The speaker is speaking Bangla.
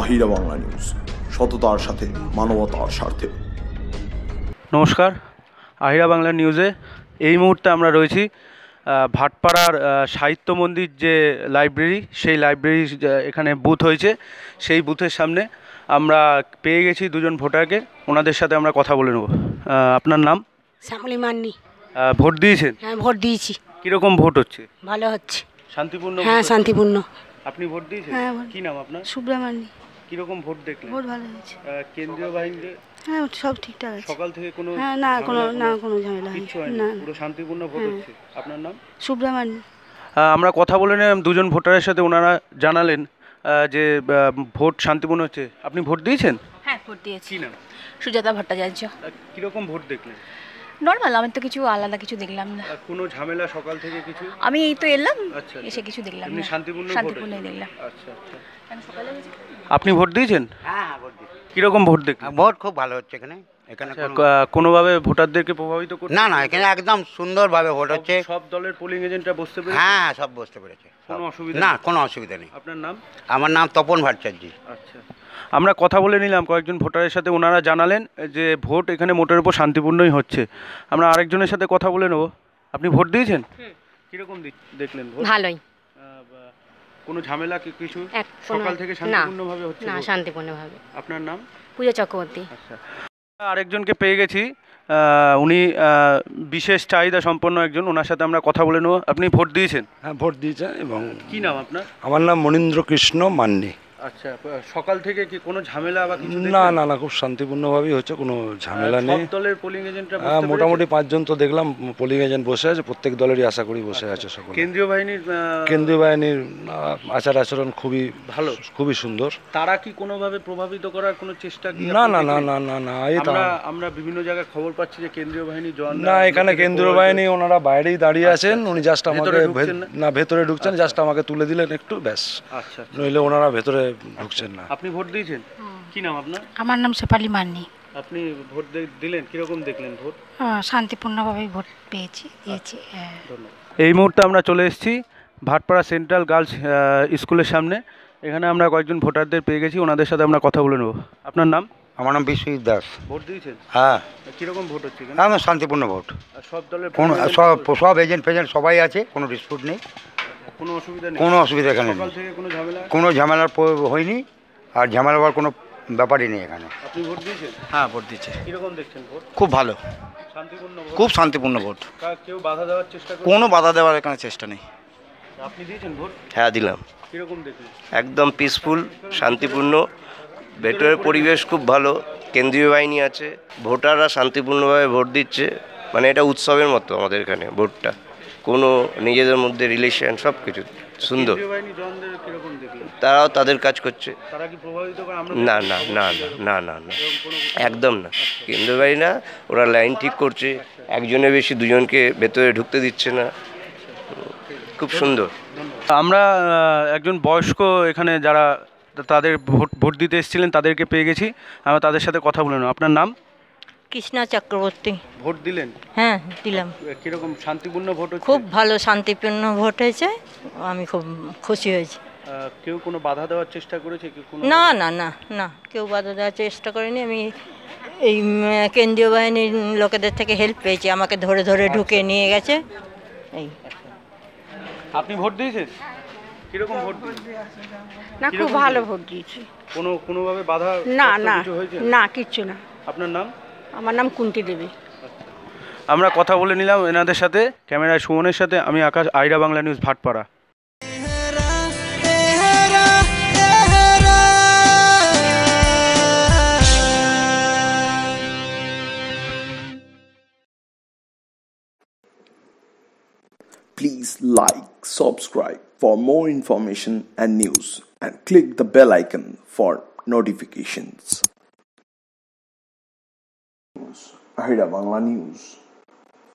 আহিরা বাংলা নিউজ সততার সাথে মানবতার স্বার্থে নমস্কার আহিরা বাংলা নিউজে এই মুহূর্তে আমরা রয়েছি ভাটপাড়ার সাহিত্য মন্দির যে লাইব্রেরি সেই লাইব্রেরি এখানে বুথ হয়েছে সেই বুথের সামনে আমরা পেয়ে গেছি দুজন ভোটারকে ওনাদের সাথে আমরা কথা বলে নেব আপনার নাম শ্যামলি মান্নি ভোট দিয়েছেন হ্যাঁ ভোট দিয়েছি কীরকম ভোট হচ্ছে ভালো হচ্ছে শান্তিপূর্ণ হ্যাঁ শান্তিপূর্ণ আপনি ভোট দিয়েছেন হ্যাঁ কি নাম আপনার সুব্রহ্মণ্য কিরকম ভোট দেখলেন ভোট ভালো হয়েছে কেন্দ্রীয় বাহিনীতে হ্যাঁ সব ঠিকঠাক আছে সকাল থেকে কোনো হ্যাঁ না কোনো না কোনো ঝামেলা কিছু হয়নি পুরো শান্তিপূর্ণ ভোট হ্যাঁ। হচ্ছে আপনার নাম সুব্রামানি আমরা কথা বলে নিলাম দুজন ভোটারের সাথে ওনারা জানালেন যে ভোট শান্তিপূর্ণ হচ্ছে আপনি ভোট দিয়েছেন হ্যাঁ ভোট দিয়েছি কি নাম সুজাতা ভট্টাচার্য কীরকম ভোট দেখলেন নর্মাল আমি তো কিছু আলাদা কিছু দেখলাম না কোনো ঝামেলা সকাল থেকে কিছু আমি এই তো এলাম আচ্ছা, আচ্ছা। এসে কিছু দেখলাম না শান্তিপূর্ণ শান্তিপূর্ণই দেখলাম আচ্ছা আচ্ছা আপনি ভোট দিয়েছেন হ্যাঁ, হ্যাঁ ভোট দিয়েছি কিরকম ভোট দেখলেন ভোট খুব ভালো হচ্ছে এখানে এখানে আচ্ছা, কোনোভাবে ভোটারদেরকে প্রভাবিত করে না না এখানে একদম সুন্দরভাবে ভোট হচ্ছে সব দলের পোলিং এজেন্টরা বসতে পেরেছে হ্যাঁ, হ্যাঁ সব বসতে পেরেছে কোনো অসুবিধা না কোনো অসুবিধা নেই আপনার নাম আমার নাম তপন ভট্টাচার্য আচ্ছা আমরা কথা বলে নিলাম কয়েকজন ভোটারের সাথে ওনারা জানালেন যে ভোট এখানে মোটের উপর শান্তিপূর্ণই হচ্ছে আমরা আরেকজনের সাথে কথা বলে নেব আপনি ভোট দিয়েছেন কিরকম দেখলেন ভালোই কোনো ঝামেলা কিছু সকাল থেকে শান্তিপূর্ণভাবে হচ্ছে না শান্তিপূর্ণভাবে আপনার নাম পূজা চক্রবর্তী আচ্ছা আরেকজনকে পেয়ে গেছি উনি বিশেষ চাহিদা সম্পন্ন একজন ওনার সাথে আমরা কথা বলে নেব আপনি ভোট দিয়েছেন হ্যাঁ ভোট দিয়েছেন এবং কি নাম আপনার আমার নাম মনীন্দ্র কৃষ্ণ মান্নি আচ্ছা সকাল থেকে কি কোনো ঝামেলা বা না না না খুব শান্তিপূর্ণভাবেই হচ্ছে কোনো ঝামেলা নেই দলের পোলিং এজেন্টরা হ্যাঁ মোটামুটি পাঁচজন তো দেখলাম পোলিং এজেন্ট বসে আছে প্রত্যেক দলেরই আশা করি বসে আচ্ছা, আছে সকলে কেন্দ্রীয় বাহিনীর কেন্দ্রীয় বাহিনীর আচার আচরণ খুবই ভালো খুবই সুন্দর তারা কি কোনোভাবে প্রভাবিত করার কোনো চেষ্টা না না না না না না আমরা আমরা বিভিন্ন জায়গায় খবর পাচ্ছি যে কেন্দ্রীয় বাহিনী না এখানে কেন্দ্রীয় বাহিনী ওনারা বাইরেই দাঁড়িয়ে আচ্ছা, আছেন উনি জাস্ট আমাকে না ভেতরে ঢুকছেন জাস্ট আচ্ছা। আমাকে তুলে দিলেন একটু ব্যাস আচ্ছা নইলে ওনারা ভেতরে ঢুকছেন না আপনি ভোট দিয়েছেন কি নাম আপনার আমার নাম শেফালি মাননি আপনি ভোট দিলেন কিরকম দেখলেন ভোট শান্তিপূর্ণভাবেই ভোট পেয়েছি দিয়েছি আচ্ছা, হ্যাঁ। এই মুহূর্তে আমরা চলে এসেছি ভাটপাড়া সেন্ট্রাল গার্লস স্কুলের সামনে এখানে আমরা কয়েকজন ভোটারদের পেয়ে গেছি ওনাদের সাথে আমরা কথা বলে নেব আপনার নাম আমার নাম বিশ্বজিৎ দাস ভোট দিয়েছেন হ্যাঁ কীরকম ভোট হচ্ছে আমার শান্তিপূর্ণ ভোট সব দলের সব সব এজেন্ট ফেজেন্ট সবাই আছে কোনো ডিসপিউট নেই আচ্ছা, কোনো অসুবিধা এখানে নেই কোনো ঝামেলা ঝামেলার হয়নি আর ঝামেলা হওয়ার কোনো ব্যাপারই নেই এখানে হ্যাঁ ভোট দিচ্ছে খুব ভালো খুব শান্তিপূর্ণ ভোট কেউ বাধা দেওয়ার চেষ্টা কোনো বাধা দেওয়ার এখানে চেষ্টা নেই হ্যাঁ দিলাম একদম পিসফুল শান্তিপূর্ণ ভেতরের পরিবেশ খুব ভালো কেন্দ্রীয় বাহিনী আছে ভোটাররা শান্তিপূর্ণভাবে ভোট দিচ্ছে মানে এটা উৎসবের মতো আমাদের এখানে ভোটটা কোনো নিজেদের মধ্যে রিলেশন সব কিছু সুন্দর তারাও তাদের কাজ করছে না না না না না না না একদম না কেন্দ্রবাহী না ওরা লাইন ঠিক করছে একজনের বেশি দুজনকে ভেতরে ঢুকতে দিচ্ছে না খুব সুন্দর আমরা একজন বয়স্ক এখানে যারা তাদের ভোট ভোট দিতে এসেছিলেন তাদেরকে পেয়ে গেছি আমরা তাদের সাথে কথা বলে নেব আপনার নাম কৃষ্ণা চক্রবর্তী ভোট দিলেন হ্যাঁ দিলাম কিরকম শান্তিপূর্ণ ভোট খুব ভালো শান্তিপূর্ণ ভোট হয়েছে আমি খুব খুশি হয়েছি কেউ কোনো বাধা দেওয়ার চেষ্টা করেছে না না না না কেউ বাধা দেওয়ার চেষ্টা করেনি আমি এই কেন্দ্রীয় বাহিনীর লোকেদের থেকে হেল্প পেয়েছি আমাকে ধরে ধরে আচ্ছা। ঢুকে নিয়ে গেছে এই আপনি ভোট দিয়েছেন কিরকম ভোট না খুব ভালো ভোট দিয়েছি কোনো কোনোভাবে বাধা না না না কিছু না আপনার নাম আমার নাম কুন্তি দেবী আমরা কথা বলে নিলাম এনাদের সাথে ক্যামেরায় সুমনের সাথে আমি আকাশ আইরা Bangla news Bhatpara Please like, subscribe for more information and news and click the bell icon for notifications. Ahira Bangla News.